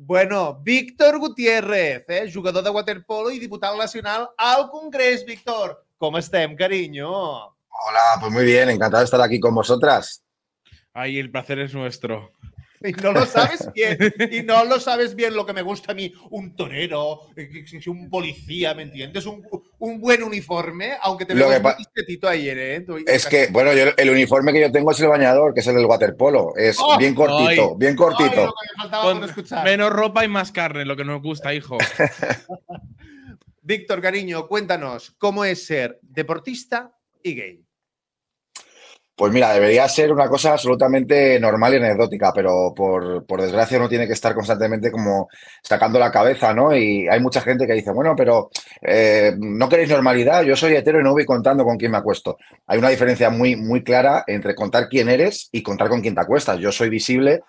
Bueno, Víctor Gutiérrez, eh, jugador de waterpolo y diputado nacional al Congreso. Víctor, ¿cómo estás, cariño? Hola, pues muy bien, encantado de estar aquí con vosotras. Ay, el placer es nuestro. Y no lo sabes bien. Y no lo sabes bien lo que me gusta a mí. Un torero, eh, un policía, ¿me entiendes? Un, un buen uniforme, aunque te lo un ayer, ¿eh? Es que, bueno, el uniforme que yo tengo es el bañador, que es el del waterpolo. Es oh. bien cortito, bien cortito. menos ropa y más carne, lo que nos gusta, hijo. Víctor, cariño, cuéntanos, ¿cómo es ser deportista y gay? Pues mira, debería ser una cosa absolutamente normal y anecdótica, pero por, desgracia uno tiene que estar constantemente como sacando la cabeza, ¿no? Y hay mucha gente que dice, bueno, pero eh, no queréis normalidad, yo soy hetero y no voy contando con quién me acuesto. Hay una diferencia muy, muy clara entre contar quién eres y contar con quién te acuestas. Yo soy visible,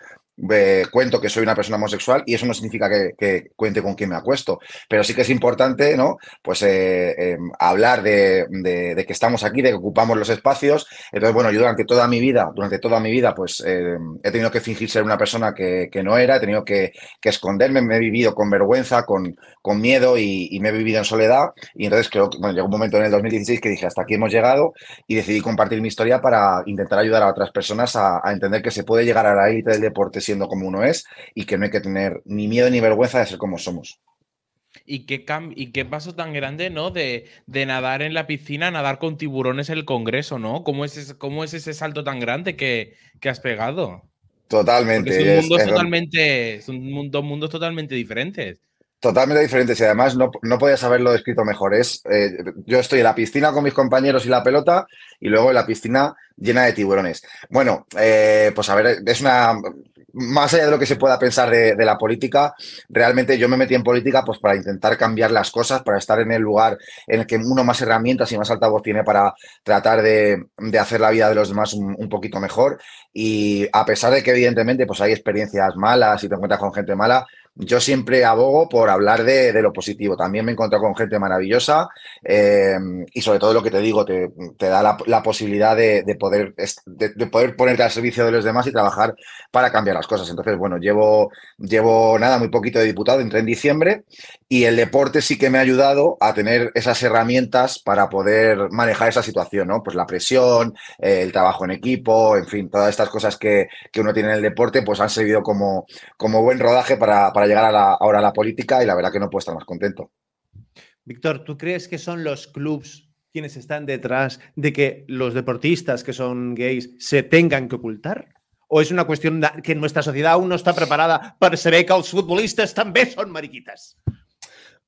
cuento que soy una persona homosexual y eso no significa que, cuente con quién me acuesto. Pero sí que es importante, ¿no? Pues eh, em, hablar de, que estamos aquí, de que ocupamos los espacios. Entonces, bueno, yo durante toda mi vida, durante toda mi vida, pues eh, he tenido que fingir ser una persona que, no era, he tenido que, esconderme, me he vivido con vergüenza, con, con miedo y, me he vivido en soledad. Y entonces creo que, llegó un momento en el 2016 que dije, hasta aquí hemos llegado y decidí compartir mi historia para intentar ayudar a otras personas a, a entender que se puede llegar a la élite del deporte siendo como uno es y que no hay que tener ni miedo ni vergüenza de ser como somos. Y qué, y qué paso tan grande, ¿no? De, nadar en la piscina, nadar con tiburones en el Congreso, ¿no? ¿Cómo es ese, es ese salto tan grande que, has pegado? Totalmente. son totalmente, son dos mundos totalmente diferentes. Totalmente diferentes y además no, podías haberlo descrito mejor. Es, eh, yo estoy en la piscina con mis compañeros y la pelota y luego en la piscina llena de tiburones. Bueno, eh, pues a ver, es una más allá de lo que se pueda pensar de, la política, realmente yo me metí en política pues para intentar cambiar las cosas, para estar en el lugar en el que uno más herramientas y más altavoz tiene para tratar de, hacer la vida de los demás un, poquito mejor. Y a pesar de que evidentemente pues hay experiencias malas y te encuentras con gente mala, yo siempre abogo por hablar de, lo positivo. También me he encontrado con gente maravillosa eh, y sobre todo lo que te digo, te, da la, posibilidad de, poder, de, poder ponerte al servicio de los demás y trabajar para cambiar las cosas. Entonces, bueno, llevo, llevo nada, muy poquito de diputado, entré en diciembre y el deporte sí que me ha ayudado a tener esas herramientas para poder manejar esa situación, ¿no? Pues la presión, eh, el trabajo en equipo, en fin, todas estas cosas que, uno tiene en el deporte, pues han servido como, como buen rodaje para llegar ahora a la política y la verdad que no puedo estar más contento. Víctor, ¿tú crees que son los clubs quienes están detrás de que los deportistas que son gays se tengan que ocultar? ¿O es una cuestión que nuestra sociedad aún no está preparada para saber que los futbolistas también son mariquitas?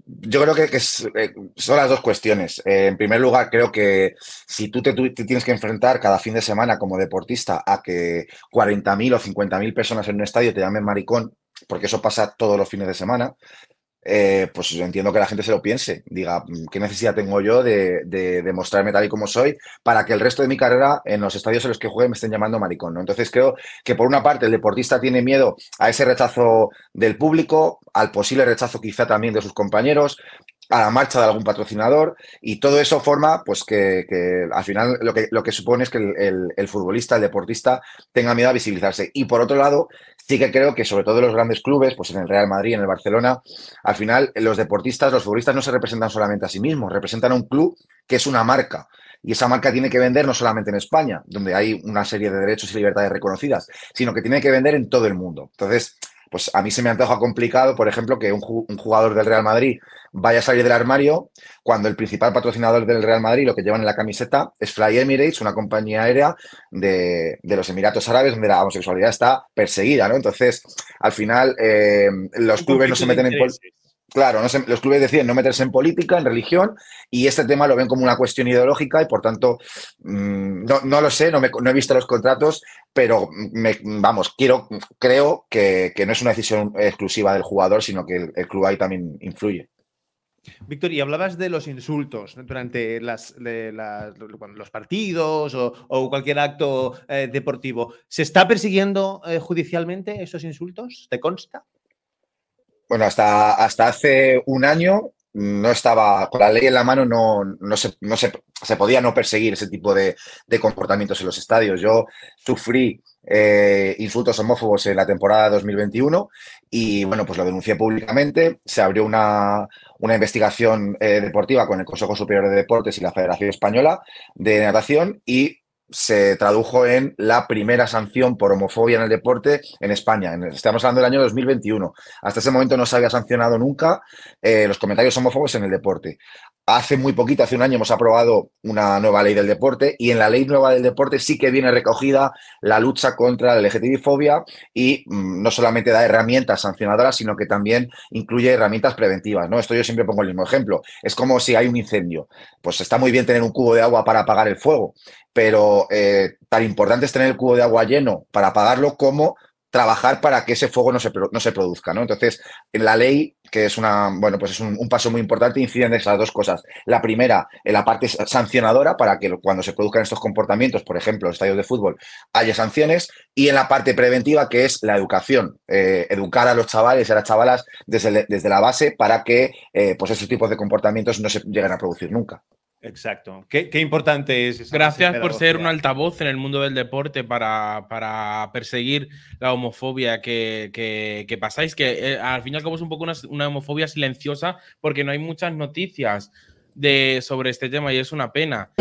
Yo creo que, eh, son las dos cuestiones. Eh, en primer lugar, creo que si tú te, tienes que enfrentar cada fin de semana como deportista a que 40.000 o 50.000 personas en un estadio te llamen maricón, porque eso pasa todos los fines de semana, eh, pues entiendo que la gente se lo piense, diga, mm, ¿qué necesidad tengo yo de, mostrarme tal y como soy para que el resto de mi carrera en los estadios en los que juegue me estén llamando maricón? ¿no? Entonces creo que por una parte el deportista tiene miedo a ese rechazo del público, al posible rechazo quizá también de sus compañeros, a la marcha de algún patrocinador y todo eso forma pues que, al final lo que, lo que supone es que el, futbolista, el deportista tenga miedo a visibilizarse. Y por otro lado, sí que creo que sobre todo en los grandes clubes, pues en el Real Madrid, en el Barcelona, al final los deportistas, los futbolistas no se representan solamente a sí mismos, representan a un club que es una marca. Y esa marca tiene que vender no solamente en España, donde hay una serie de derechos y libertades reconocidas, sino que tiene que vender en todo el mundo. Entonces, pues a mí se me antoja complicado, por ejemplo, que un, jugador del Real Madrid vaya a salir del armario cuando el principal patrocinador del Real Madrid, lo que llevan en la camiseta, es Fly Emirates, una compañía aérea de, los Emiratos Árabes, donde la homosexualidad está perseguida, ¿no? Entonces, al final, eh, los clubes no se meten en claro, no los clubes deciden no meterse en política, en religión, y este tema lo ven como una cuestión ideológica y por tanto, mm, no, lo sé, no, he visto los contratos, pero vamos, quiero, creo que, no es una decisión exclusiva del jugador, sino que el, club ahí también influye. Víctor, y hablabas de los insultos durante los partidos o, cualquier acto eh, deportivo. ¿Se está persiguiendo eh, judicialmente esos insultos? ¿Te consta? Bueno, hasta, hasta hace un año no estaba, con la ley en la mano no, no, se, no se, se, podía no perseguir ese tipo de, comportamientos en los estadios. Yo sufrí eh, insultos homófobos en la temporada 2021 y bueno, pues lo denuncié públicamente, se abrió una, una investigación eh, deportiva con el Consejo Superior de Deportes y la Federación Española de Natación y se tradujo en la primera sanción por homofobia en el deporte en España. estamos hablando del año 2021. Hasta ese momento no se había sancionado nunca eh, los comentarios homófobos en el deporte. Hace muy poquito, hace un año, hemos aprobado una nueva ley del deporte y en la ley nueva del deporte sí que viene recogida la lucha contra la LGTBI-fobia y mm, no solamente da herramientas sancionadoras, sino que también incluye herramientas preventivas. ¿no? Esto yo siempre pongo el mismo ejemplo. Es como si hay un incendio. Pues está muy bien tener un cubo de agua para apagar el fuego, pero eh, tan importante es tener el cubo de agua lleno para apagarlo como trabajar para que ese fuego no se, no se produzca, ¿no? Entonces, en la ley, que es una, bueno, pues es un, paso muy importante, inciden esas dos cosas. La primera, en la parte sancionadora, para que cuando se produzcan estos comportamientos, por ejemplo, en estadios de fútbol, haya sanciones, y en la parte preventiva, que es la educación, eh, educar a los chavales y a las chavalas desde, la base para que, eh, pues, esos tipos de comportamientos no se lleguen a producir nunca. Exacto. Qué, importante es. Gracias por ser un altavoz en el mundo del deporte para, para perseguir la homofobia que, que, pasáis, que eh, al fin y al cabo es un poco una, homofobia silenciosa porque no hay muchas noticias de, sobre este tema y es una pena.